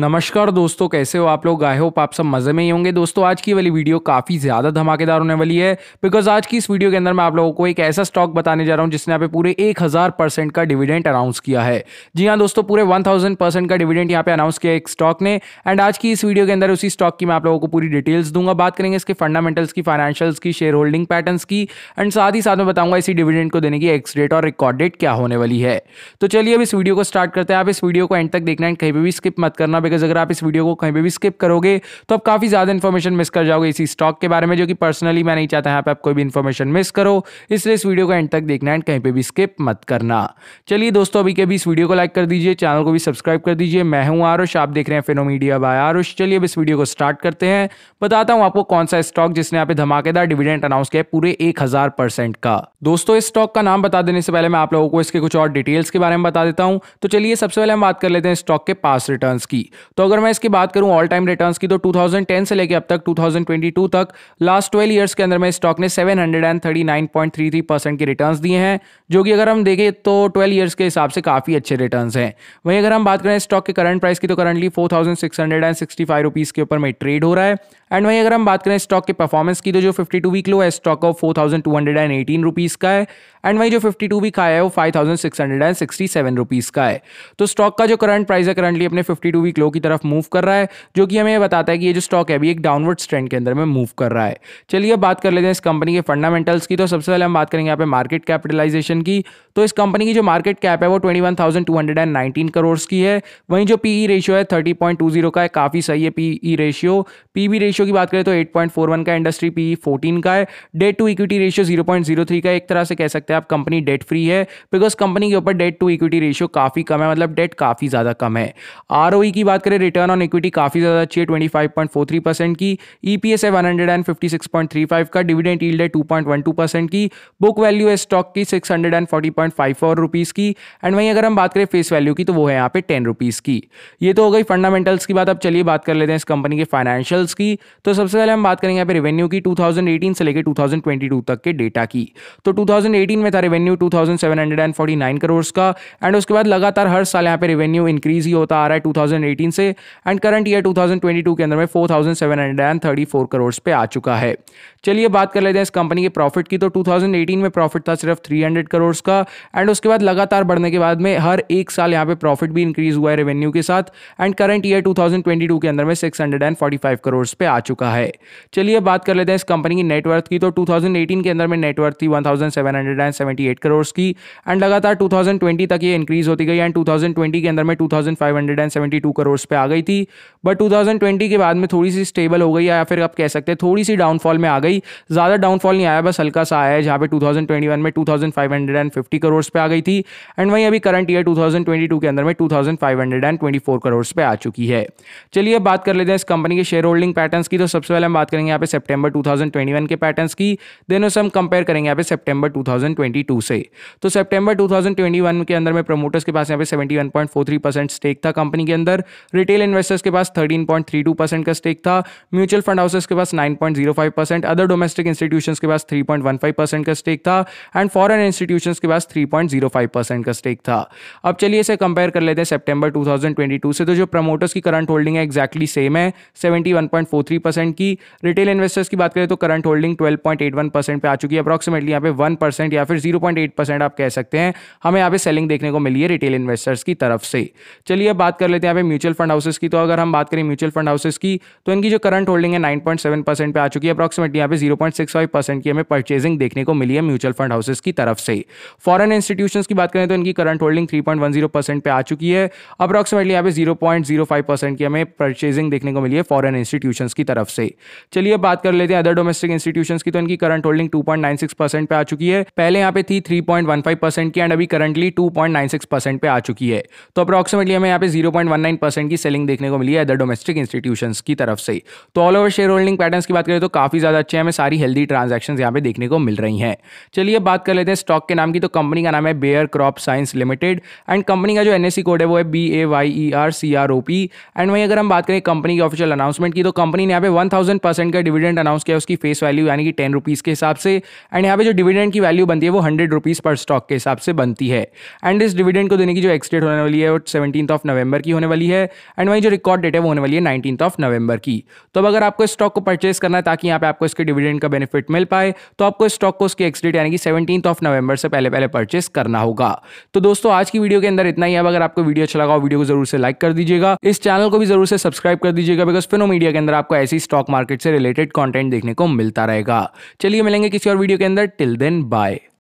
नमस्कार दोस्तों कैसे हो आप लोग आए हो आप सब मज़े में ही होंगे दोस्तों आज की वाली वीडियो काफ़ी ज़्यादा धमाकेदार होने वाली है बिकॉज आज की इस वीडियो के अंदर मैं आप लोगों को एक ऐसा स्टॉक बताने जा रहा हूं जिसने यहाँ पे पूरे एक हज़ार परसेंट का डिविडेंट अनाउंस किया है जी हाँ दोस्तों पूरे वन थाउजेंड परसेंट का डिविडेंट यहाँ पे अनाउंस किया एक स्टॉक ने एंड आज की इस वीडियो के अंदर उसी स्टॉक की मैं आप लोगों को पूरी डिटेल्स दूंगा बात करेंगे इसके फंडामेंटल्स की फाइनेंशियल्स की शेयर होल्डिंग पैटर्न की एंड साथ ही साथ में बताऊंगा इसी डिविडेंट को देने की एक्स डेट और रिकॉर्ड डेट क्या होने वाली है तो चलिए अब इस वीडियो को स्टार्ट करते हैं आप इस वीडियो को एंड तक देखना एंड कहीं भी स्किप मत करना बिकॉज अगर आप इस वीडियो को कहीं पर भी स्किप करोगे तो आप काफ़ी ज़्यादा इन्फॉर्मेशन मिस कर जाओगे इसी स्टॉक के बारे में जो कि पर्सनली मैं नहीं चाहता यहाँ पर आप कोई भी इन्फॉर्मेशन मिस करो इसलिए इस वीडियो को एंड तक देखना एंड कहीं पर भी स्किप मत करना चलिए दोस्तों अभी के अभी इस वीडियो को लाइक कर दीजिए चैनल को भी सब्सक्राइब कर दीजिए मैं हूँ आरुष आप देख रहे हैं फिनोमीडिया बाय आरुष चलिए अब इस वीडियो को स्टार्ट करते हैं बताता हूँ आपको कौन सा स्टॉक जिसने यहाँ पे धमाकेदार डिविडेंट अनाउंस किया है पूरे एक का दोस्तों इस स्टॉक का नाम बता देने से पहले मैं आप लोगों को इसके कुछ और डिटेल्स के बारे में बता देता हूँ तो चलिए सबसे पहले हम बात कर लेते हैं स्टॉक के पास रिटर्न्स की तो अगर मैं इसकी बात करूं ऑल टाइम रिटर्न की तो 2010 से लेकर अब तक 2022 तक लास्ट 12 ईयर्स के अंदर में स्टॉक ने 739.33 परसेंट के रिटर्न दिए हैं जो कि अगर हम देखें तो ट्वेल्व ईयर्स के हिसाब से काफ़ी अच्छे रिटर्न हैं वहीं अगर हम बात करें स्टॉक के करंट प्राइस की तो करंटली फोर थाउजेंड के ऊपर में ट्रेड हो रहा है एंड वहीं अगर हम बात करें स्टॉक के परफॉर्मेंस की तो जो 52 वीक लो है stock of four thousand two hundred and eighteen rupees का है एंड वहीं जो 52 वीक आया है वो five thousand six hundred and sixty seven rupees का है तो स्टॉक का जो करंट प्राइस है करंटली अपने 52 वीक लो की तरफ मूव कर रहा है जो कि हमें बताता है कि ये जो स्टॉक है अभी एक डाउनवर्ड्स ट्रेंड के अंदर में मूव कर रहा है चलिए अब बात कर लेते हैं इस कंपनी के फंडामेंटल्स की तो सबसे पहले हम बात करेंगे यहाँ पे मार्केट कैपिटलाइजेशन की तो इस कंपनी की जो मार्केट कैप है वो twenty one thousand two hundred and nineteen crore की है वहीं जो ई रेशियो e है थर्टी पॉइंट टू जीरो का है काफ़ी सही है E ratio B ratio ratio की बात करें तो 8.41 का इंडस्ट्री पी 14 का है डेट टू इक्विटी रेशियो 0.03 का एक तरह से कह सकते हैं आप कंपनी डेट फ्री है बिकॉज कंपनी के ऊपर डेट टू इक्विटी रेशियो काफ़ी कम है मतलब डेट काफ़ी ज़्यादा कम है आर e की बात करें रिटर्न ऑन इक्विटी काफ़ी ज़्यादा अच्छी है ट्वेंटी परसेंट की ईपीएस e है one hundred and fifty six point three five का डिविडेंड ईल्ड है two point one two percent की बुक वैल्यू है स्टॉक की six hundred and forty point five four rupees की एंड वहीं अगर हम बात करें फेस वैल्यू की तो वो है यहाँ पे टेन रुपीज़ की ये तो हो गई फंडामेंटल्स की बात अब चलिए बात कर लेते हैं इस कंपनी के फाइनेंशियल्स की तो सबसे पहले हम बात करेंगे यहाँ पे रेवेन्यू की 2018 से लेकर 2022 तक के डेटा की तो 2018 में था रेवेन्यू 2749 करोड़ का एंड उसके बाद लगातार हर साल यहाँ पे रेवेन्यू इंक्रीज ही होता आ रहा है 2018 से एंड करंट ईयर 2022 के अंदर में 4734 करोड़ पे आ चुका है चलिए बात कर लेते हैं इस कंपनी के प्रॉफिट की तो 2018 में प्रॉफिट था सिर्फ 300 करोड़ का एंड उसके बाद लगातार बढ़ने के बाद में हर एक साल यहाँ पे प्रॉफिट भी इंक्रीज हुआ है रेवेन्यू के साथ एंड करंट ईयर 2022 के अंदर में 645 करोड़ पे आ आ चुका है चलिए बात कर लेते हैं इस कंपनी की नेटवर्थ की तो 2018 के अंदर में नेटवर्थ थी 1778 करोड़ की एंड लगातार 2020 तक ये इंक्रीज होती गई एंड 2020 के अंदर में 2572 करोड़ पे आ गई थी बट 2020 के बाद में थोड़ी सी स्टेबल हो गई या फिर आप कह सकते हैं थोड़ी सी डाउनफॉल में आ गई ज़्यादा डाउनफॉल नहीं आया बस हल्का सा आया है जहाँ पे 2021 में टू करोड़ पे आ गई थी एंड वहीं अभी करंट ईयर टू के अंदर में टू करोड़ पे आ चुकी है चलिए बात कर लेते हैं इस कंपनी के शेयर होल्डिंग पैटर्न पैटर्न्स की तो सबसे पहले हम बात करेंगे यहाँ पे सितंबर 2021 के पैटर्न्स की देन उसे हम कंपेयर करेंगे यहाँ पे सितंबर 2022 से तो सितंबर 2021 के अंदर में प्रमोटर्स के पास यहाँ पे 71.43 परसेंट स्टेक था कंपनी के अंदर रिटेल इन्वेस्टर्स के पास 13.32 परसेंट का स्टेक था म्यूचुअल फंड हाउसेस के पास नाइन अदर डोमेस्टिक इंस्टीट्यूशन के पास थ्री का स्टेक था एंड फॉरन इंस्टीट्यूशन के पास थ्री का स्टेक था अब चलिए इसे कंपेयर कर लेते हैं सेप्टेंबर टू से तो जो प्रमोटर्स की करंट होल्डिंग है एक्जैक्टली exactly सेम है सेवेंटी थ्री परसेंट की रिटेल इन्वेस्टर्स की बात करें तो current holding twelve point eight one percent पर आ चुकी है अप्रॉक्सिमेटली यहाँ पे वन परसेंट या फिर जीरो पॉइंट एट परसेंट आप कह सकते हैं हमें यहाँ पे सेलिंग देखने को मिली है रिटेल इन्वेस्टर्स की तरफ से चलिए अब बात कर लेते हैं यहाँ पे म्यूचुअल फंड हाउसेस की तो अगर हम बात करें म्यूचुअल फंड हाउसेस की तो इनकी जो करंट होल्डिंग है नाइन पॉइंट सेवन परसेंट पर आ चुकी है अप्रॉक्सिमेटली यहाँ पे zero point six five percent की हमें परचेजिंग देखने को मिली है म्यूचुअल फंड हाउसेस की तरफ से फॉरन इंस्टीट्यूशन की बात करें तो इनकी current holding three point one zero percent पर आ चुकी है अप्रॉक्सिमेटली यहाँ पे zero point zero five percent की हमें परचेजिंग देखने को मिली है फॉरन इंस्टीट्यूशन की तरफ से चलिए बात कर लेते हैं अदर डोमेस्टिक इंस्टीट्यूशन की तो इनकी करंट होल्डिंग 2.96 परसेंट पे आ चुकी है पहले यहाँ पे थी 3.15 परसेंट की एंड अभी करंटली 2.96 परसेंट पे आ चुकी है तो अप्रॉक्सीमेटली हमें यहाँ पे 0.19 परसेंट की सेलिंग देखने को मिली है अदर डोमेस्टिक इंस्टीट्यूशन की तरफ से तो all over share holding pattern की बात करें तो काफी ज्यादा अच्छे हमें सारी हेल्दी ट्रांजेक्शन यहाँ पे देखने को मिल रही है चलिए बात कर लेते हैं स्टॉक के नाम की तो कंपनी का नाम है Bayer crop science limited and company का जो एनएससी कोड है वो है B A Y E R C R O P and वहीं अगर हम बात करें कंपनी की ऑफिशियल अनाउंसमेंट की तो कंपनी लेकिन यहाँ पे वन थाउजेंड परसेंट का डिविडेंड अनाउंस किया उसकी फेस वैल्यू यानी कि टेन रुपीज़ के हिसाब से एंड यहाँ पे जो डिविडेंड की वैल्यू बनती है वो हंड्रेड रुपीज़ पर स्टॉक के हिसाब से बनती है एंड इस डिविडेंड को देने की जो एक्सडेट होने वाली है वो सेवनटीन ऑफ नवंबर की होने वाली है एंड वहीं जो रिकॉर्ड डेट है वो होने वाली है नाइनटीन ऑफ नवंबर की तो अब अगर आपको इस स्टॉक को परचेस करना है ताकि यहाँ पे आपको इसके डिविडेंड का बेनिफिट मिल पाए तो आपको इस स्टॉक को उसकी एक्सडेट यानी कि सेवनटीन ऑफ नवंबर से पहले पहले परचेस करना होगा तो दोस्तों आज की वीडियो के अंदर इतना ही अब अगर आपको वीडियो अच्छा लगा वीडियो को जरूर से लाइक कर दीजिएगा इस चैनल को भी जरूर से सब्सक्राइब कर दीजिएगा बिकॉज फिनो मीडिया के अंदर आपको ऐसे ही स्टॉक मार्केट से रिलेटेड कॉन्टेंट देखने को मिलता रहेगा चलिए मिलेंगे किसी और वीडियो के अंदर टिल देन बाय